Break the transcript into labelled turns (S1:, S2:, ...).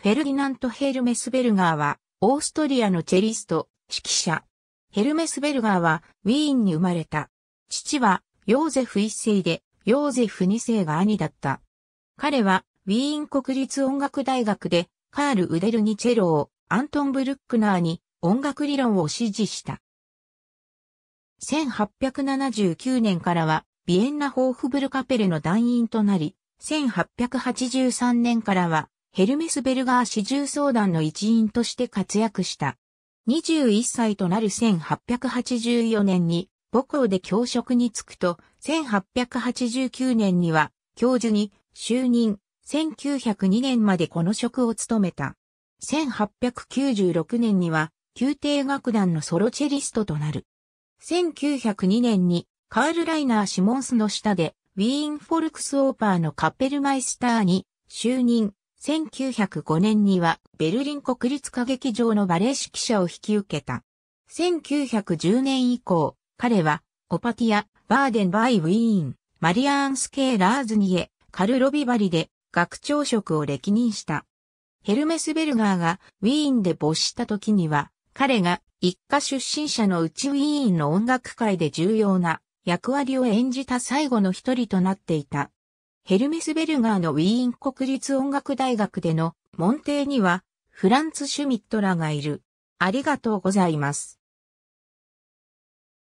S1: フェルディナント・ヘルメスベルガーは、オーストリアのチェリスト、指揮者。ヘルメスベルガーは、ウィーンに生まれた。父は、ヨーゼフ一世で、ヨーゼフ二世が兄だった。彼は、ウィーン国立音楽大学で、カール・ウデルにチェロを、アントン・ブルックナーに音楽理論を支持した。1879年からは、ビエンナ・ホーフブルカペルの団員となり、1883年からは、ヘルメスベルガー始終相談の一員として活躍した。21歳となる1884年に母校で教職に就くと、1889年には教授に就任、1902年までこの職を務めた。1896年には宮廷楽団のソロチェリストとなる。1902年にカール・ライナー・シモンスの下でウィーン・フォルクス・オーパーのカッペルマイスターに就任、1905年にはベルリン国立歌劇場のバレエ指揮者を引き受けた。1910年以降、彼はオパティア、バーデンバイウィーン、マリアーンスケーラーズニエ、カルロビバリで学長職を歴任した。ヘルメスベルガーがウィーンで没した時には、彼が一家出身者のうちウィーンの音楽界で重要な役割を演じた最後の一人となっていた。ヘルメス・ベルガーのウィーン国立音楽大学での門弟には、フランツ・シュミットらがいる。ありがとうございます。